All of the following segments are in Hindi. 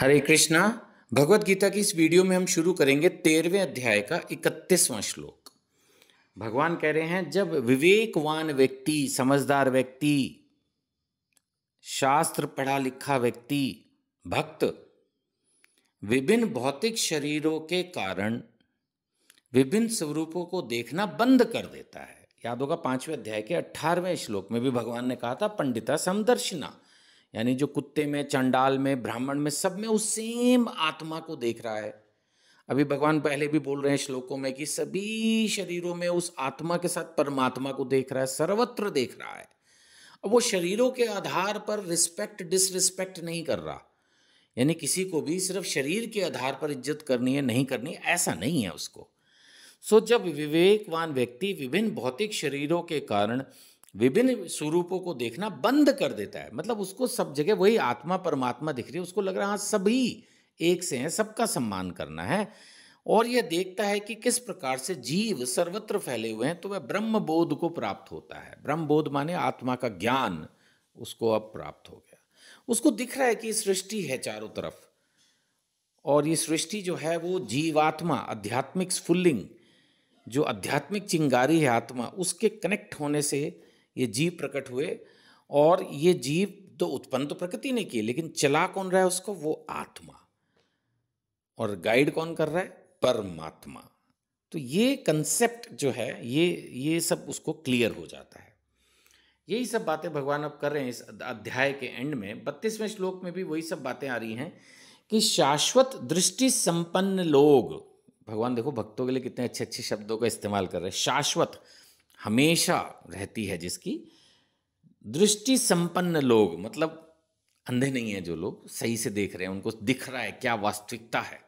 हरे कृष्णा भगवत गीता की इस वीडियो में हम शुरू करेंगे तेरहवें अध्याय का इकतीसवां श्लोक भगवान कह रहे हैं जब विवेकवान व्यक्ति समझदार व्यक्ति शास्त्र पढ़ा लिखा व्यक्ति भक्त विभिन्न भौतिक शरीरों के कारण विभिन्न स्वरूपों को देखना बंद कर देता है याद होगा पांचवें अध्याय के अठारहवें श्लोक में भी भगवान ने कहा था पंडिता समदर्शिना यानी जो कुत्ते में चंडाल में ब्राह्मण में सब में उस सेम आत्मा को देख रहा है अभी भगवान पहले भी बोल रहे हैं श्लोकों में कि सभी शरीरों में उस आत्मा के साथ परमात्मा को देख रहा है सर्वत्र देख रहा है अब वो शरीरों के आधार पर रिस्पेक्ट डिसरिस्पेक्ट नहीं कर रहा यानी किसी को भी सिर्फ शरीर के आधार पर इज्जत करनी है नहीं करनी है ऐसा नहीं है उसको सो जब विवेकवान व्यक्ति विभिन्न भौतिक शरीरों के कारण विभिन्न स्वरूपों को देखना बंद कर देता है मतलब उसको सब जगह वही आत्मा परमात्मा दिख रही है उसको लग रहा है हाँ सभी एक से हैं सबका सम्मान करना है और यह देखता है कि किस प्रकार से जीव सर्वत्र फैले हुए हैं तो वह ब्रह्म बोध को प्राप्त होता है ब्रह्म बोध माने आत्मा का ज्ञान उसको अब प्राप्त हो गया उसको दिख रहा है कि सृष्टि है चारों तरफ और ये सृष्टि जो है वो जीवात्मा आध्यात्मिक स्फुल्लिंग जो आध्यात्मिक चिंगारी है आत्मा उसके कनेक्ट होने से ये जीव प्रकट हुए और ये जीव तो उत्पन्न तो प्रकृति ने की लेकिन चला कौन रहा है उसको वो आत्मा और गाइड कौन कर रहा है परमात्मा तो ये कंसेप्ट जो है ये ये सब उसको क्लियर हो जाता है यही सब बातें भगवान अब कर रहे हैं इस अध्याय के एंड में बत्तीसवें श्लोक में भी वही सब बातें आ रही हैं कि शाश्वत दृष्टि संपन्न लोग भगवान देखो भक्तों के लिए कितने अच्छे अच्छे शब्दों का इस्तेमाल कर रहे हैं शाश्वत हमेशा रहती है जिसकी दृष्टि संपन्न लोग मतलब अंधे नहीं है जो लोग सही से देख रहे हैं उनको दिख रहा है क्या वास्तविकता है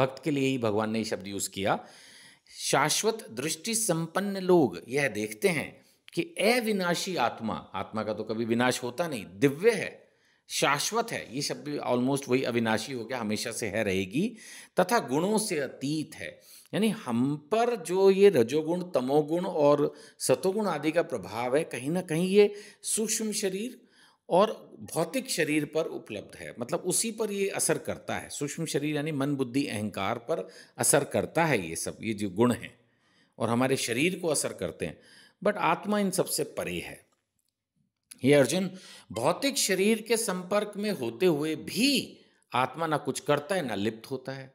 भक्त के लिए ही भगवान ने शब्द यूज किया शाश्वत दृष्टि संपन्न लोग यह देखते हैं कि अविनाशी आत्मा आत्मा का तो कभी विनाश होता नहीं दिव्य है शाश्वत है ये शब्द भी ऑलमोस्ट वही अविनाशी हो गया हमेशा से है रहेगी तथा गुणों से अतीत है यानी हम पर जो ये रजोगुण तमोगुण और सतोगुण आदि का प्रभाव है कहीं ना कहीं ये सूक्ष्म शरीर और भौतिक शरीर पर उपलब्ध है मतलब उसी पर ये असर करता है सूक्ष्म शरीर यानी मन बुद्धि अहंकार पर असर करता है ये सब ये जो गुण हैं और हमारे शरीर को असर करते हैं बट आत्मा इन सबसे परे है ये अर्जुन भौतिक शरीर के संपर्क में होते हुए भी आत्मा ना कुछ करता है ना लिप्त होता है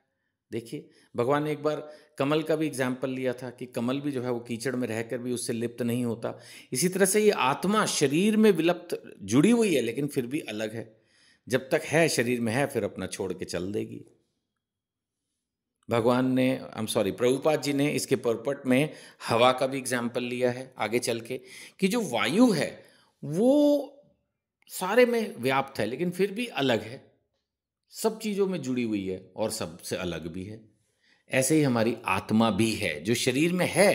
देखिए भगवान ने एक बार कमल का भी एग्जाम्पल लिया था कि कमल भी जो है वो कीचड़ में रहकर भी उससे लिप्त नहीं होता इसी तरह से ये आत्मा शरीर में विलुप्त जुड़ी हुई है लेकिन फिर भी अलग है जब तक है शरीर में है फिर अपना छोड़ के चल देगी भगवान ने I am sorry Prabhupada ji ने इसके पर्पट में हवा का भी एग्जाम्पल लिया है आगे चल के कि जो वायु है वो सारे में व्याप्त है लेकिन फिर भी अलग है सब चीज़ों में जुड़ी हुई है और सबसे अलग भी है ऐसे ही हमारी आत्मा भी है जो शरीर में है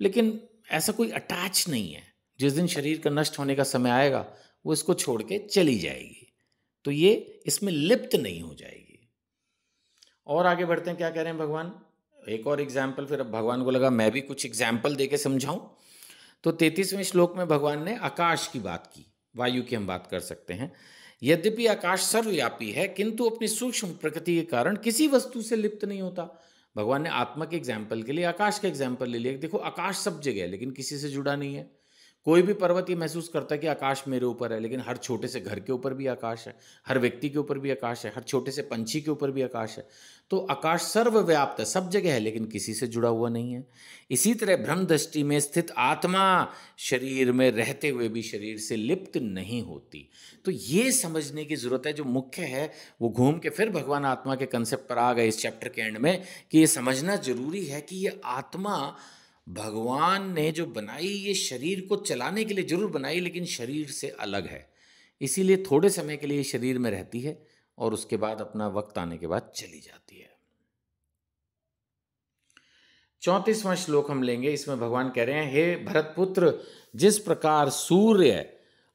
लेकिन ऐसा कोई अटैच नहीं है जिस दिन शरीर का नष्ट होने का समय आएगा वो इसको छोड़ के चली जाएगी तो ये इसमें लिप्त नहीं हो जाएगी और आगे बढ़ते हैं क्या कह रहे हैं भगवान एक और एग्जाम्पल फिर अब भगवान को लगा मैं भी कुछ एग्जाम्पल दे के समझाऊँ तो तैतीसवें श्लोक में भगवान ने आकाश की बात की वायु की हम बात कर सकते हैं यद्यपि आकाश सर्वव्यापी है किंतु अपनी सूक्ष्म प्रकृति के कारण किसी वस्तु से लिप्त नहीं होता भगवान ने आत्मा के एग्जाम्पल के लिए आकाश का एग्जाम्पल ले लिया देखो आकाश सब जगह है लेकिन किसी से जुड़ा नहीं है कोई भी पर्वत ये महसूस करता है कि आकाश मेरे ऊपर है लेकिन हर छोटे से घर के ऊपर भी आकाश है हर व्यक्ति के ऊपर भी आकाश है हर छोटे से पंछी के ऊपर भी आकाश है तो आकाश सर्वव्याप्त है सब जगह है लेकिन किसी से जुड़ा हुआ नहीं है इसी तरह भ्रम दृष्टि में स्थित आत्मा शरीर में रहते हुए भी शरीर से लिप्त नहीं होती तो ये समझने की ज़रूरत है जो मुख्य है वो घूम के फिर भगवान आत्मा के कंसेप्ट पर आ गए इस चैप्टर के एंड में कि ये समझना जरूरी है कि ये आत्मा भगवान ने जो बनाई ये शरीर को चलाने के लिए जरूर बनाई लेकिन शरीर से अलग है इसीलिए थोड़े समय के लिए शरीर में रहती है और उसके बाद अपना वक्त आने के बाद चली जाती है चौंतीसवां श्लोक हम लेंगे इसमें भगवान कह रहे हैं हे भरतपुत्र जिस प्रकार सूर्य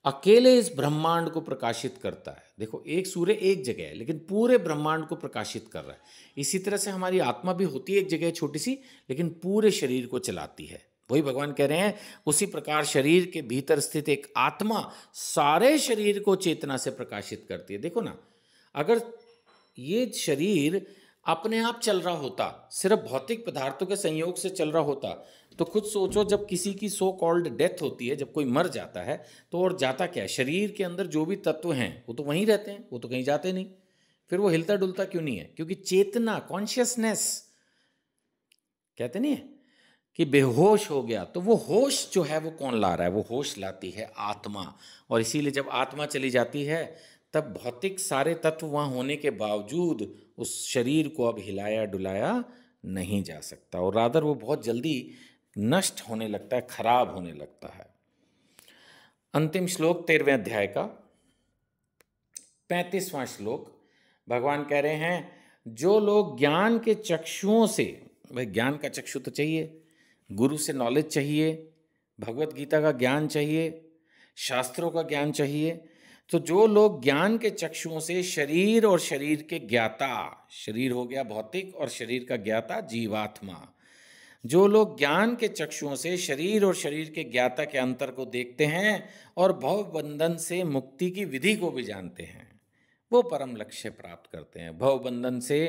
अकेले इस ब्रह्मांड को प्रकाशित करता है देखो एक सूर्य एक जगह है लेकिन पूरे ब्रह्मांड को प्रकाशित कर रहा है इसी तरह से हमारी आत्मा भी होती है एक जगह छोटी सी लेकिन पूरे शरीर को चलाती है वही भगवान कह रहे हैं उसी प्रकार शरीर के भीतर स्थित एक आत्मा सारे शरीर को चेतना से प्रकाशित करती है देखो ना अगर ये शरीर अपने आप चल रहा होता सिर्फ भौतिक पदार्थों के संयोग से चल रहा होता तो खुद सोचो जब किसी की सो कॉल्ड डेथ होती है जब कोई मर जाता है तो और जाता क्या है शरीर के अंदर जो भी तत्व हैं वो तो वहीं रहते हैं वो तो कहीं जाते नहीं फिर वो हिलता डुलता क्यों नहीं है क्योंकि चेतना कॉन्शियसनेस कहते नहीं है कि बेहोश हो गया तो वो होश जो है वो कौन ला रहा है वो होश लाती है आत्मा और इसीलिए जब आत्मा चली जाती है तब भौतिक सारे तत्व वहाँ होने के बावजूद उस शरीर को अब हिलाया डुलाया नहीं जा सकता और रादर वो बहुत जल्दी नष्ट होने लगता है खराब होने लगता है अंतिम श्लोक तेरहवें अध्याय का पैंतीसवां श्लोक भगवान कह रहे हैं जो लोग ज्ञान के चक्षुओं से भाई ज्ञान का चक्षु तो चाहिए गुरु से नॉलेज चाहिए भगवत गीता का ज्ञान चाहिए शास्त्रों का ज्ञान चाहिए तो जो लोग ज्ञान के चक्षुओं से शरीर और शरीर के ज्ञाता शरीर हो गया भौतिक और शरीर का ज्ञाता जीवात्मा जो लोग ज्ञान के चक्षुओं से शरीर और शरीर के ज्ञाता के अंतर को देखते हैं और भवबंधन से मुक्ति की विधि को भी जानते हैं वो परम लक्ष्य प्राप्त करते हैं भवबंधन से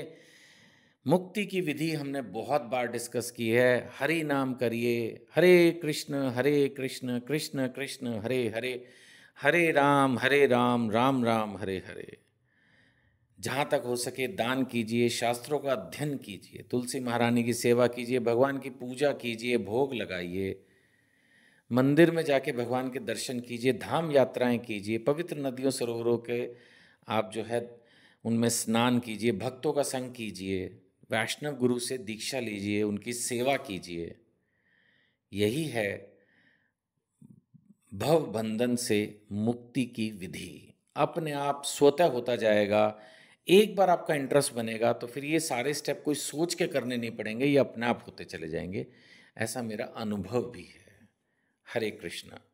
मुक्ति की विधि हमने बहुत बार डिस्कस की है हरि नाम करिए हरे कृष्ण हरे कृष्ण कृष्ण कृष्ण हरे हरे हरे राम हरे राम राम राम हरे हरे जहाँ तक हो सके दान कीजिए शास्त्रों का अध्ययन कीजिए तुलसी महारानी की सेवा कीजिए भगवान की पूजा कीजिए भोग लगाइए मंदिर में जाके भगवान के दर्शन कीजिए धाम यात्राएं कीजिए पवित्र नदियों सरोवरों के आप जो है उनमें स्नान कीजिए भक्तों का संग कीजिए वैष्णव गुरु से दीक्षा लीजिए उनकी सेवा कीजिए यही है भव बंधन से मुक्ति की विधि अपने आप स्वतः होता जाएगा एक बार आपका इंटरेस्ट बनेगा तो फिर ये सारे स्टेप कोई सोच के करने नहीं पड़ेंगे ये अपने आप होते चले जाएंगे ऐसा मेरा अनुभव भी है हरे कृष्णा